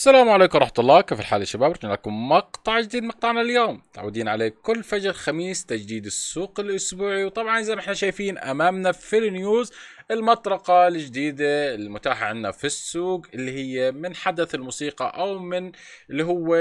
السلام عليكم ورحمة الله كيف الحال يا شباب رجعنا لكم مقطع جديد مقطعنا اليوم متعودين عليه كل فجر خميس تجديد السوق الأسبوعي وطبعا زي ما احنا شايفين أمامنا في النيوز المطرقة الجديدة المتاحة عندنا في السوق اللي هي من حدث الموسيقى أو من اللي هو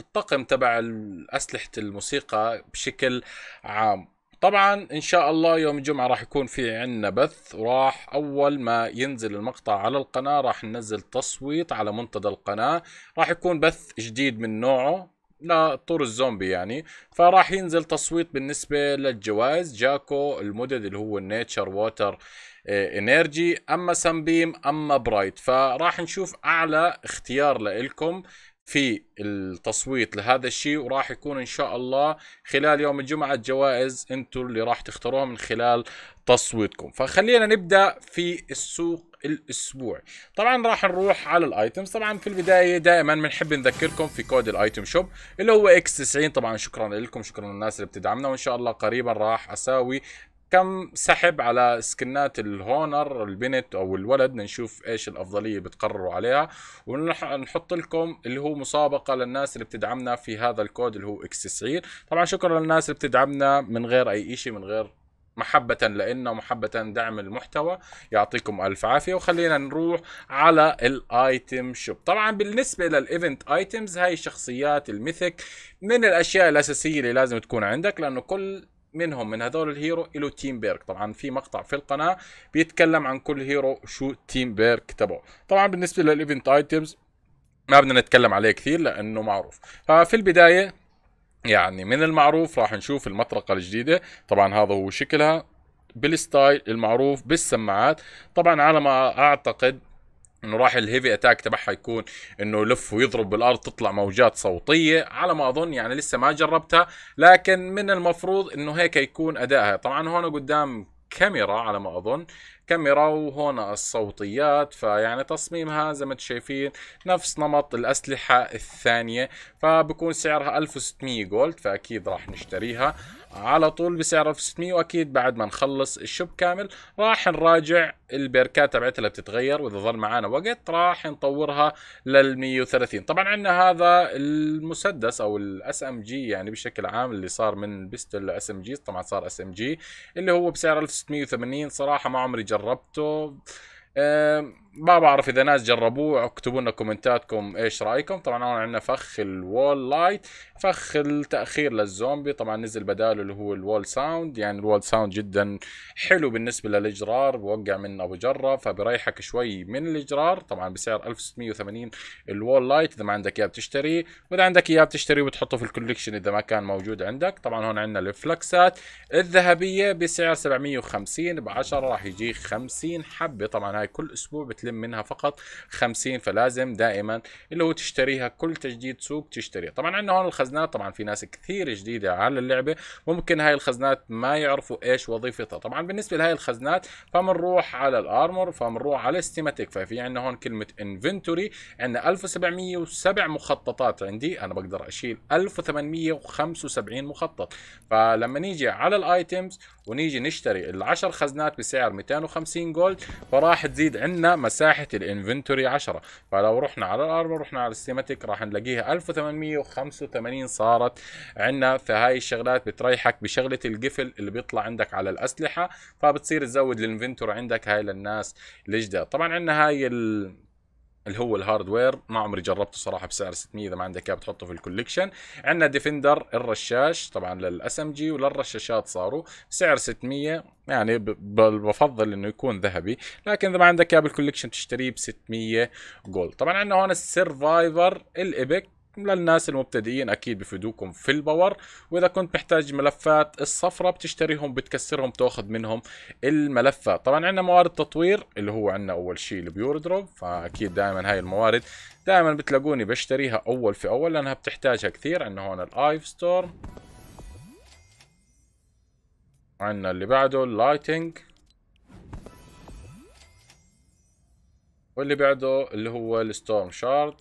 الطقم تبع أسلحة الموسيقى بشكل عام طبعا ان شاء الله يوم الجمعه راح يكون في عندنا بث وراح اول ما ينزل المقطع على القناه راح ننزل تصويت على منتدى القناه راح يكون بث جديد من نوعه لطور الزومبي يعني فراح ينزل تصويت بالنسبة للجوائز جاكو المدد اللي هو النيتشر ووتر انرجي اما سامبيم اما برايت فراح نشوف اعلى اختيار لكم في التصويت لهذا الشيء وراح يكون ان شاء الله خلال يوم الجمعه الجوائز انتم اللي راح تختاروها من خلال تصويتكم فخلينا نبدا في السوق الاسبوعي طبعا راح نروح على الايتمز طبعا في البدايه دائما بنحب نذكركم في كود الايتم شوب اللي هو اكس 90 طبعا شكرا لكم شكرا للناس اللي بتدعمنا وان شاء الله قريبا راح اساوي كم سحب على سكنات الهونر البنت او الولد نشوف ايش الافضليه بتقرروا عليها ونحط لكم اللي هو مسابقه للناس اللي بتدعمنا في هذا الكود اللي هو اكس 90 طبعا شكرا للناس اللي بتدعمنا من غير اي شيء من غير محبة لانه ومحبة دعم المحتوى يعطيكم ألف عافية وخلينا نروح على الآيتم شوب طبعا بالنسبة للإيفنت آيتمز هاي الشخصيات الميثك من الأشياء الأساسية اللي لازم تكون عندك لأنه كل منهم من هذول الهيرو له تيم بيرك طبعا في مقطع في القناه بيتكلم عن كل هيرو شو تيم بيرك تبعه طبعا بالنسبه للايفنت ايتمز ما بدنا نتكلم عليه كثير لانه معروف ففي البدايه يعني من المعروف راح نشوف المطرقه الجديده طبعا هذا هو شكلها بالستايل المعروف بالسماعات طبعا على ما اعتقد انه راح الهيفي اتاك تبعها يكون انه يلف ويضرب بالارض تطلع موجات صوتيه على ما اظن يعني لسه ما جربتها لكن من المفروض انه هيك يكون ادائها طبعا هون قدام كاميرا على ما اظن كاميرا وهون الصوتيات فيعني تصميمها زي ما انتم شايفين نفس نمط الاسلحه الثانيه فبكون سعرها 1600 جولد فاكيد راح نشتريها على طول بسعر 1600 واكيد بعد ما نخلص الشوب كامل راح نراجع البيركات تبعتها اللي بتتغير واذا ظل معانا وقت راح نطورها لل 130 طبعا عندنا هذا المسدس او الاس ام جي يعني بشكل عام اللي صار من بيستل لاس ام جي طبعا صار اس ام جي اللي هو بسعر 1680 صراحه ما عمري جربته ما بعرف اذا ناس جربوه اكتبوا لنا كومنتاتكم ايش رايكم طبعا هون عندنا فخ الوول لايت فخ التاخير للزومبي طبعا نزل بداله اللي هو الوول ساوند يعني الوول ساوند جدا حلو بالنسبه للاجرار بوقع من ابو جره فبريحك شوي من الاجرار طبعا بسعر 1680 الوول لايت اذا ما عندك اياه بتشتريه واذا عندك اياه بتشتريه وتحطه في الكوليكشن اذا ما كان موجود عندك طبعا هون عندنا الفلكسات الذهبيه بسعر 750 ب 10 راح يجيك 50 حبه طبعا هاي كل اسبوع بتلاقي تستلم منها فقط 50 فلازم دائما اللي هو تشتريها كل تجديد سوق تشتريها طبعا عندنا هون الخزنات طبعا في ناس كثير جديده على اللعبه ممكن هاي الخزنات ما يعرفوا ايش وظيفتها طبعا بالنسبه لهي الخزنات فبنروح على الارمر فبنروح على الستيماتيك ففي عندنا هون كلمه انفنتوري عندنا 1707 مخططات عندي انا بقدر اشيل 1875 مخطط فلما نيجي على الايتمز ونيجي نشتري العشر خزنات بسعر 250 جولد فراح تزيد عندنا مساحه الانفنتوري 10 فلو رحنا على الارمر رحنا على السيماتيك راح نلاقيها 1885 صارت عندنا فهاي الشغلات بتريحك بشغله القفل اللي بيطلع عندك على الاسلحه فبتصير تزود الانفنتور عندك هاي للناس الجداد طبعا عندنا هاي ال اللي هو الهاردوير ما عمري جربته صراحه بسعر 600 اذا ما عندك اياه بتحطه في الكوليكشن عندنا ديفندر الرشاش طبعا للاس ام جي وللرشاشات صاروا سعر 600 يعني بفضل انه يكون ذهبي لكن اذا ما عندك اياه بالكوليكشن تشتريه ب 600 جولد طبعا عندنا هون السرفايفر الايبك للناس المبتدئين اكيد بفيدوكم في الباور واذا كنت محتاج ملفات الصفراء بتشتريهم بتكسرهم بتاخذ منهم الملفات طبعا عندنا موارد تطوير اللي هو عندنا اول شيء البيور دروب فاكيد دائما هاي الموارد دائما بتلاقوني بشتريها اول في اول لانها بتحتاجها كثير عندنا هون الايف ستورم عندنا اللي بعده اللايتنج واللي بعده اللي هو الستورم شارد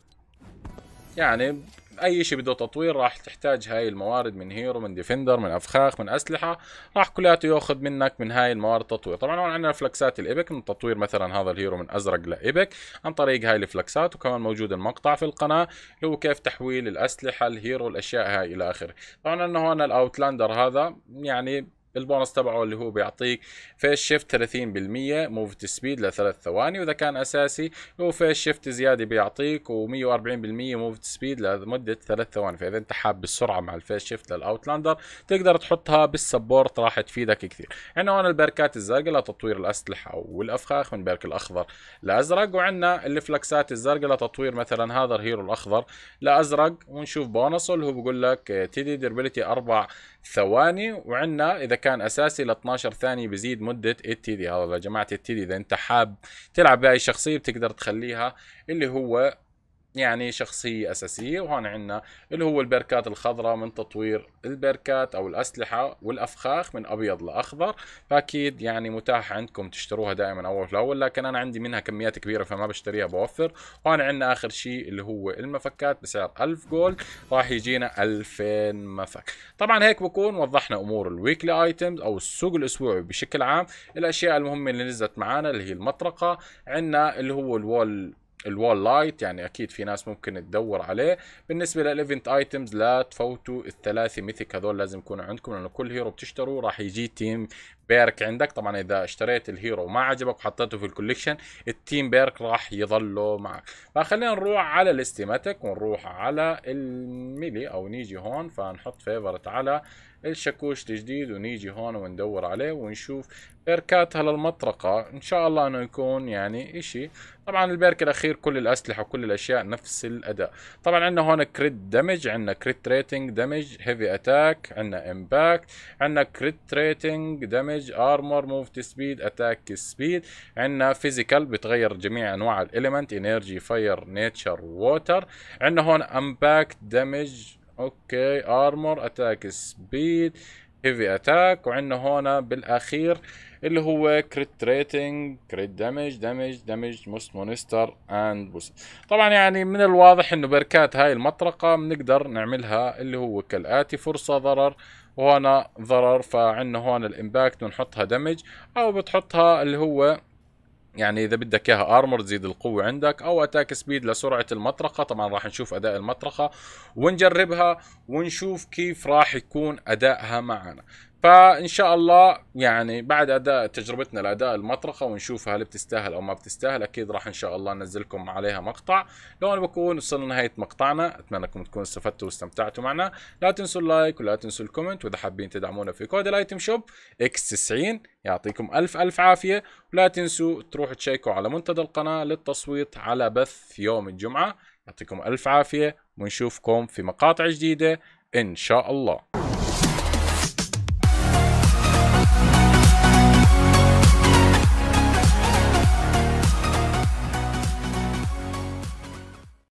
يعني اي شيء بده تطوير راح تحتاج هاي الموارد من هيرو من ديفندر من افخاخ من اسلحه راح كلياته ياخذ منك من هاي الموارد تطوير طبعا هون عندنا فلكسات الايبك من تطوير مثلا هذا الهيرو من ازرق لايبك عن طريق هاي الفلكسات وكمان موجود المقطع في القناه اللي هو كيف تحويل الاسلحه الهيرو الاشياء هاي الى اخره طبعا انه هون الاوتلاندر هذا يعني البونص تبعه اللي هو بيعطيك فيس شيفت 30% موف سبيد لثلاث ثواني واذا كان اساسي هو فيس شيفت زياده بيعطيك و140% موف سبيد لمده ثلاث ثواني فاذا انت حاب السرعه مع الفيس شيفت للاوتلاندر تقدر تحطها بالسبورت راح تفيدك كثير عندنا هون البركات الزرقاء لتطوير الاسلحه والافخاخ من برك الاخضر لازرق وعندنا الفلكسات الزرقاء لتطوير مثلا هذا الهيرو الاخضر لازرق ونشوف بونصه اللي هو بقول لك تيدي ديربيليتي اربع ثواني وعندنا اذا كان اساسي ل 12 ثانيه بزيد مده التيدي هذا يا جماعه التيدي اذا انت حاب تلعب باي شخصيه بتقدر تخليها اللي هو يعني شخصية أساسية وهون عندنا اللي هو البركات الخضراء من تطوير البركات أو الأسلحة والأفخاخ من أبيض لأخضر فأكيد يعني متاح عندكم تشتروها دائما أول لأول لكن أنا عندي منها كميات كبيرة فما بشتريها بوفر وهون عندنا آخر شيء اللي هو المفكات بسعر 1000 جولد راح يجينا 2000 مفك طبعا هيك بكون وضحنا أمور الويكلي ايتمز أو السوق الأسبوعي بشكل عام الأشياء المهمة اللي نزلت معانا اللي هي المطرقة عندنا اللي هو الوول الوال لايت يعني اكيد في ناس ممكن تدور عليه بالنسبه للايفنت ايتمز لا تفوتوا الثلاثه ميثك هذول لازم يكونوا عندكم لانه كل هيرو بتشتروا راح يجي تيم بيرك عندك طبعا اذا اشتريت الهيرو وما عجبك وحطيته في الكوليكشن التيم بيرك راح يظله معك فخلينا نروح على الاستيماتيك ونروح على الميلي او نيجي هون فنحط فيفرت على الشاكوش الجديد ونيجي هون وندور عليه ونشوف بيركاتها للمطرقة ان شاء الله انه يكون يعني اشي طبعا البيرك الاخير كل الاسلحة وكل الاشياء نفس الاداء طبعا عندنا هون كريت دمج عندنا كريت ريتنج دمج هيفي اتاك عندنا امباكت عندنا كريت ريتنج دمج ارمور موف سبيد اتاك سبيد عندنا فيزيكال بتغير جميع انواع الاليمنت انرجي فاير نيتشر ووتر عندنا هون امباكت دمج اوكي ارمور اتاك سبيد هيفي اتاك وعندنا هون بالاخير اللي هو كريت ريتنج كريت دامج دامج دامج موست مونستر اند بوست طبعا يعني من الواضح انه بركات هاي المطرقه بنقدر نعملها اللي هو كالاتي فرصه ضرر وهنا ضرر فعندنا هون الامباكت ونحطها دمج او بتحطها اللي هو يعني اذا بدك اياها ارمر تزيد القوه عندك او اتاك سبيد لسرعه المطرقه طبعا راح نشوف اداء المطرقه ونجربها ونشوف كيف راح يكون ادائها معنا فان شاء الله يعني بعد اداء تجربتنا لاداء المطرقه ونشوفها هل بتستاهل او ما بتستاهل اكيد راح ان شاء الله ننزلكم عليها مقطع لو انا بكون وصلنا لنهايه مقطعنا اتمنى انكم تكونوا استفدتوا واستمتعتوا معنا لا تنسوا اللايك ولا تنسوا الكومنت واذا حابين تدعمونا في كود الايتم شوب اكس 90 يعطيكم الف الف عافيه ولا تنسوا تروحوا تشيكوا على منتدى القناه للتصويت على بث يوم الجمعه يعطيكم الف عافيه ونشوفكم في مقاطع جديده ان شاء الله